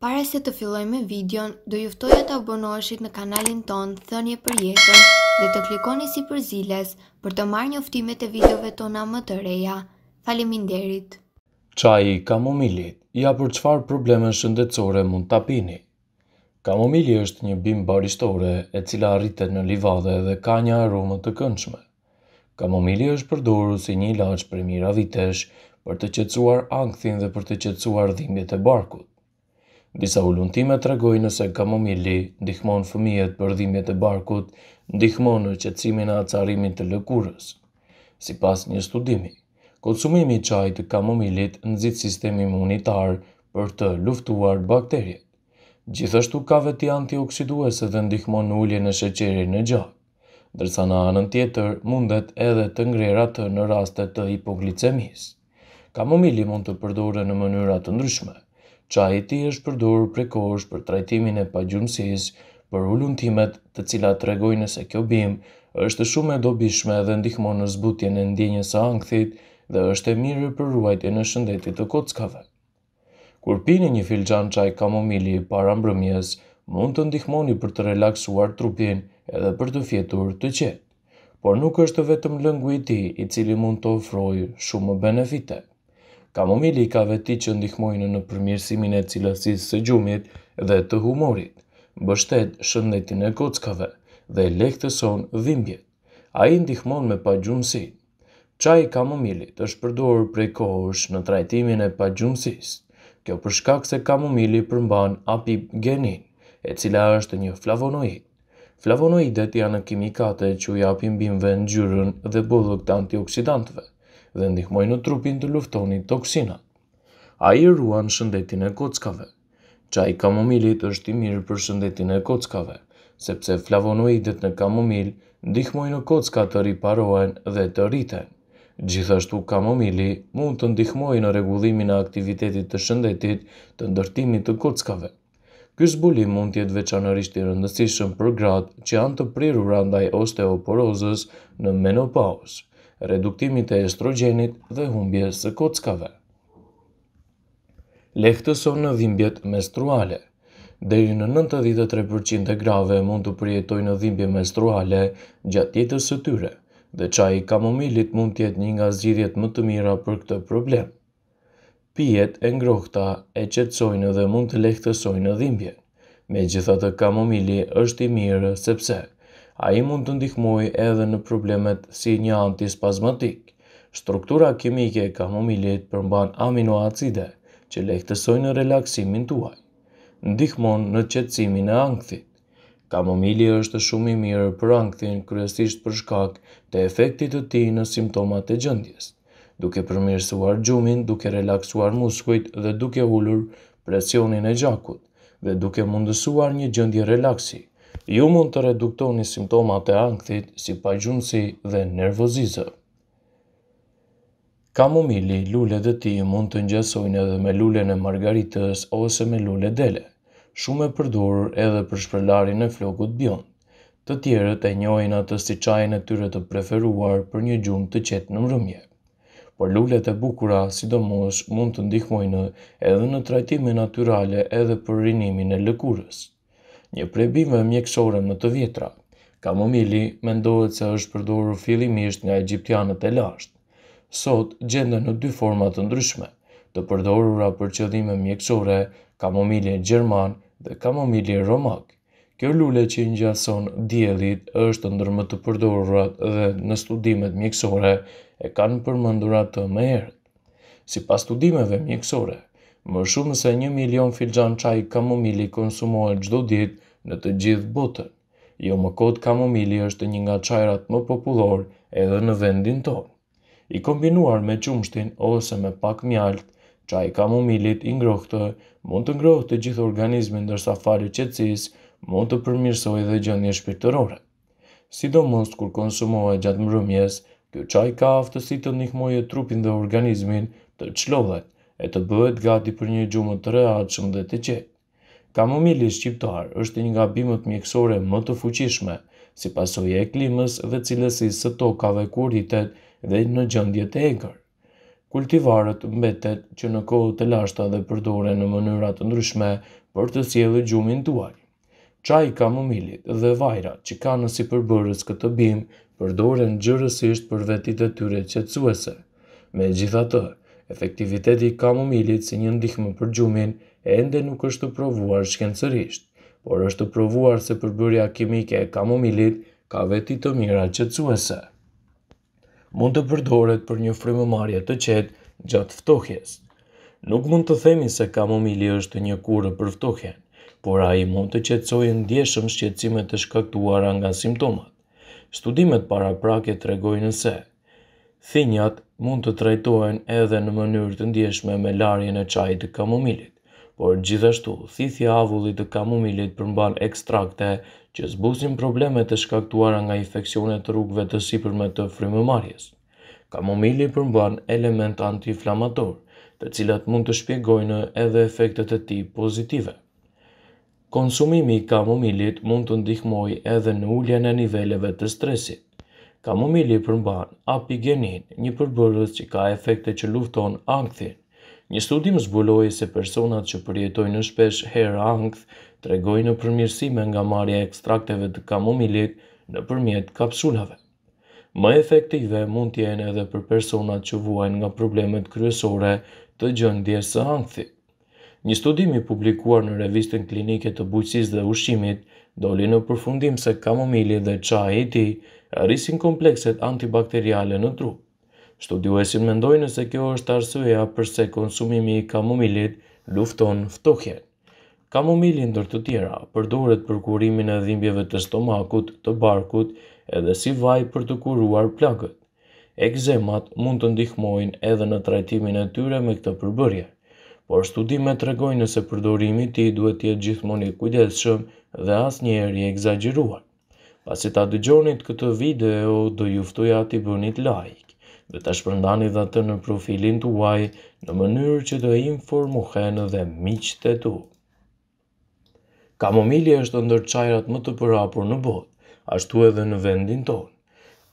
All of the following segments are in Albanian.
Pare se të filloj me videon, do e të abonoheshit në kanalin ton Thënje për jetën dhe të klikoni si për ziles për të marrë njoftimet e videove tona më të reja. Faleminderit. Qaji kamomili, ja për qfar probleme shëndecore mund të apini. Kamomili është një bim baristore e cila rritet në livade dhe ka një aromë të këndshme. Kamomili është përdoru si një laqë për mira vitesh për të qetsuar angthin dhe për të qetsuar dhimbjet e barkut. Disa ullumtime të regojnë nëse kamomili ndihmon fëmijet për dhimjet e barkut, ndihmon në qëtësimin e acarimin të lëkurës. Si pas një studimi, konsumimi qaj të kamomilit nëzit sistemi imunitar për të luftuar bakterjet. Gjithashtu ka veti antioksiduese dhe ndihmon në ullje në sheqeri në gjak, dërsa në anën tjetër mundet edhe të ngrera të në rastet të hipoglicemis. Kamomili mund të përdore në mënyrat të ndryshmet qaj ti është përdur prej kosh për trajtimin e pagjumësis, për ulluntimet të cilat të regojnë se kjo bim, është shumë e dobishme dhe ndihmonë në zbutjen e ndjenjës sa angthit dhe është e mirë për ruajtjen e shëndetit të kockave. Kur pini një filxhan çaj kamomili para mbrëmjes, mund të ndihmoni për të relaksuar trupin edhe për të fjetur të qetë. Por nuk është vetëm lëngu i tij i cili mund të ofrojë shumë benefite kamomili ka veti që ndihmojnë në përmirësimin e cilësisë së gjumit dhe të humorit, bështet shëndetin e kockave dhe lehtëson dhimbjet. A i ndihmon me pa gjumësi. Qaj kamomilit është përdorë prej kohësh në trajtimin e pa gjumësis. Kjo përshkak se kamomili përmban apip genin, e cila është një flavonoid. Flavonoidet janë kimikate që i apim bimve në gjyrën dhe bodhuk të antioksidantëve dhe ndihmoj në trupin të luftoni toksinat. A i ruan shëndetin e kockave. Qaj kamomilit është i mirë për shëndetin e kockave, sepse flavonoidet në kamomil ndihmoj në kocka të riparohen dhe të rriten. Gjithashtu kamomili mund të ndihmoj në regullimin e aktivitetit të shëndetit të ndërtimit të kockave. Ky zbulim mund tjetë veçanërisht i rëndësishëm për gratë që janë të prirur andaj osteoporozës në menopausë reduktimit të estrogenit dhe humbje së kockave. Lehtëson në dhimbjet menstruale. Deri në 93% e grave mund të përjetojnë në dhimbje menstruale gjatë jetës së tyre, dhe qaj i kamomilit mund të jetë një nga zgjidhjet më të mira për këtë problem. Pijet e ngrohta e qetësojnë dhe mund të lehtësojnë dhimbjen. Megjithatë, kamomili është i mirë sepse a i mund të ndihmoj edhe në problemet si një antispazmatik. Struktura kimike e kamomilit përmban aminoacide që lehtësojnë në relaksimin tuaj. Ndihmon në qetsimin e angthit. Kamomili është shumë i mirë për angthin kryesisht për shkak të efektit të tij në simptomat e gjendjes, duke përmirësuar gjumin, duke relaksuar muskujt dhe duke ulur presionin e gjakut dhe duke mundësuar një gjendje relaksimi ju mund të reduktoni simptomat e angthit si pajgjumësi dhe nervozizë. Kamomili, lule dhe ti mund të njësojnë edhe me lule në margaritës ose me lule dele, shumë e përdur edhe për shpërlari në flokut bion. Të tjerët e njojnë atë si qajnë e tyre të preferuar për një gjumë të qetë në mërëmje. Por lullet e bukura, sidomos, mund të ndihmojnë edhe në trajtime naturale edhe për rinimin e lëkurës një prebime mjekësore më të vjetra. Kamomili mendohet se është përdoru fillimisht nga egyptianët e lashtë. Sot gjende në dy format të ndryshme, të përdorura për qëllime mjekësore, kamomili gjerman dhe kamomili romak. Kjo lule që një gjason djelit është ndër më të përdorurat dhe në studimet mjekësore e kanë përmëndurat të më herët. Si pas studimeve mjekësore, më shumë se një milion filxan qaj kamomili konsumohet gjdo ditë në të gjithë botën. Jo më kod kamomili është një nga qajrat më popullor edhe në vendin tonë. I kombinuar me qumshtin ose me pak mjalt, qaj kamomilit i ngrohtë mund të ngrohtë të gjithë organizmin dërsa fali qëtsis, mund të përmirsoj dhe gjëndje shpirtërore. Sidomos kur konsumohet gjatë mërëmjes, kjo qaj ka aftësi të njëhmojë trupin dhe organizmin të qlodhet e të bëhet gati për një gjumë të reatëshëm dhe të qetë. Kamomili shqiptar është një nga bimët mjekësore më të fuqishme, si pasoj e klimës dhe cilësis së tokave kuritet dhe në gjëndjet e egrë. Kultivarët mbetet që në kohë të lashta dhe përdore në mënyrat ndryshme për të sjellë gjumin tuaj. Qaj kamomilit dhe vajra që ka në si përbërës këtë bimë përdore në gjërësisht për vetit e tyre qëtësuese. Me gjitha tërë, Efektiviteti i kamomilit si një ndihmë për gjumin e ende nuk është të provuar shkencërisht, por është të provuar se përbërja kimike e kamomilit ka veti të mira që të Mund të përdoret për një frimë marja të qetë gjatë ftohjes. Nuk mund të themi se kamomili është një kurë për ftohjen, por a i mund të qetësojë ndjeshëm djeshëm të shkaktuar nga simptomat. Studimet para prake të regojnë nëse, Finjat mund të trajtohen edhe në mënyrë të ndjeshme me larjen e qajit të kamomilit, por gjithashtu, thithja avullit të kamomilit përmban ekstrakte që zbusin problemet të shkaktuara nga infekcionet të rrugve të sipërme të frymëmarjes. Kamomili përmban element antiinflamator, të cilat mund të shpjegojnë edhe efektet e ti pozitive. Konsumimi i kamomilit mund të ndihmoj edhe në ulljen e niveleve të stresit. Kamomili përmban apigenin, një përbërës që ka efekte që lufton angthin. Një studim zbuloi se personat që përjetojnë shpesh herë angth, tregojnë në përmirësime nga marja ekstrakteve të kamomilit në përmjet kapsulave. Më efektive mund tjene edhe për personat që vuajnë nga problemet kryesore të gjëndjes së angthi. Një studim i publikuar në revistën klinike të buqësis dhe ushimit doli në përfundim se kamomili dhe qa i ti rrisin komplekset antibakteriale në trup. Studiuesin mendojnë se kjo është arsyeja përse konsumimi i kamomilit lufton ftohje. Kamomili ndër të tjera përdoret për kurimin e dhimbjeve të stomakut, të barkut, edhe si vaj për të kuruar plagët. Ekzemat mund të ndihmojnë edhe në trajtimin e tyre me këtë përbërje, por studimet tregojnë se përdorimi i duhet të jetë gjithmonë kujdesshëm dhe asnjëherë i ekzagjeruar. Pasi ta dëgjonit këtë video, do juftuja t'i bënit like dhe ta shpërndani dhe të në profilin tuaj në mënyrë që të informuhen dhe miqët e tu. Kamomili është ndër qajrat më të përapur në botë, ashtu edhe në vendin tonë.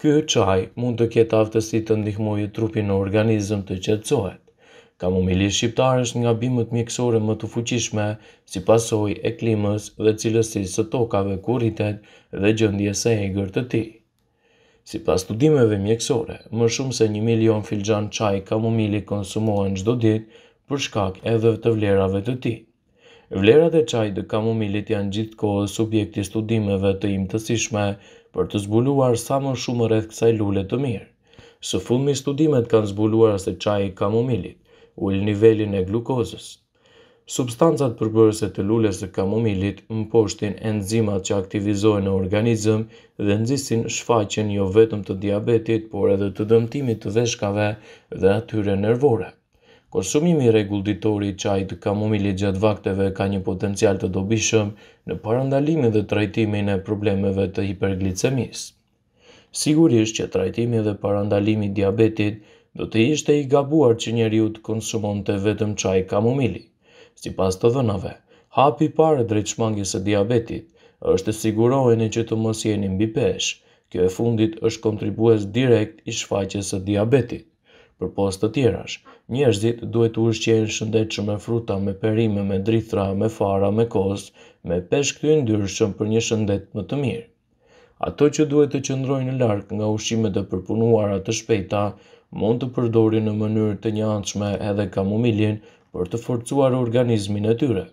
Kjo qaj mund të ketë aftësit të ndihmojë trupin në organizm të qetësohet kam umilje shqiptarës nga bimët mjekësore më të fuqishme, si pasoj e klimës dhe cilësisë së tokave kuritet dhe gjëndje se e gërë të ti. Si pas studimeve mjekësore, më shumë se një milion filxan qaj kam konsumohen gjdo dit për shkak edhe të vlerave të ti. Vlerat e qaj dhe kam janë gjithë kohë subjekti studimeve të im të sishme për të zbuluar sa më shumë rreth kësaj lullet të mirë. Së fundmi studimet kanë zbuluar se qaj i kam ul nivelin e glukozës. Substancat përbërëse të lullës e kamomilit më poshtin enzimat që aktivizohen në organizëm dhe nëzisin shfaqen jo vetëm të diabetit, por edhe të dëmtimit të veshkave dhe atyre nervore. Konsumimi regull qaj të kamomilit gjatë vakteve ka një potencial të dobishëm në parandalimi dhe trajtimi në problemeve të hiperglicemis. Sigurisht që trajtimi dhe parandalimi diabetit do të ishte i gabuar që njeri të konsumon të vetëm qaj kamomili. Si pas të dhënave, hapi pare drejt shmangis e diabetit, është të sigurojnë që të mos jeni mbi pesh, kjo e fundit është kontribues direkt i shfaqes e diabetit. Për post të tjerash, njerëzit duhet të shëndet shëndetshëm me fruta, me perime, me drithra, me fara, me kos, me peshk të ndyrshëm për një shëndet më të mirë. Ato që duhet të qëndrojnë larkë nga ushqimet e përpunuara të shpejta, mund të përdori në mënyrë të anshme edhe kamomilin për të forcuar organizmin e tyre.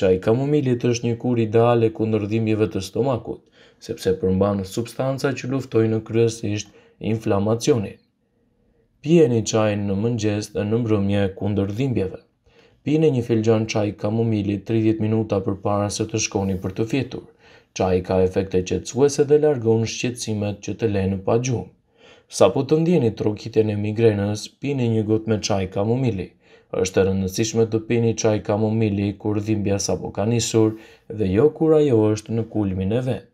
Qaj kamomilit është një kur ideale kundër dhimjeve të stomakut, sepse përmban substanca që luftojnë në kryesisht inflamacionin. Pieni qaj në mëngjes dhe në mbrëmje kundër dhimbjeve. Pini një filgjan qaj kamomili 30 minuta për para se të shkoni për të fjetur. Qaj ka efekte qetsuese dhe largon shqetsimet që të lenë pa gjumë sa po të ndjeni trukitjen e migrenës, pini një gotë me qaj kamomili. është të rëndësishme të pini qaj kamomili kur dhimbja sa po ka nisur dhe jo kur ajo është në kulmin e vetë.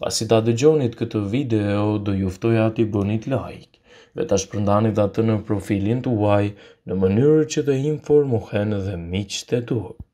Pasi ta dëgjonit këtë video, do juftoj ati bënit like, dhe ta shpërndani dhe atë në profilin të uaj në mënyrë që të informohen dhe miqë të duhet.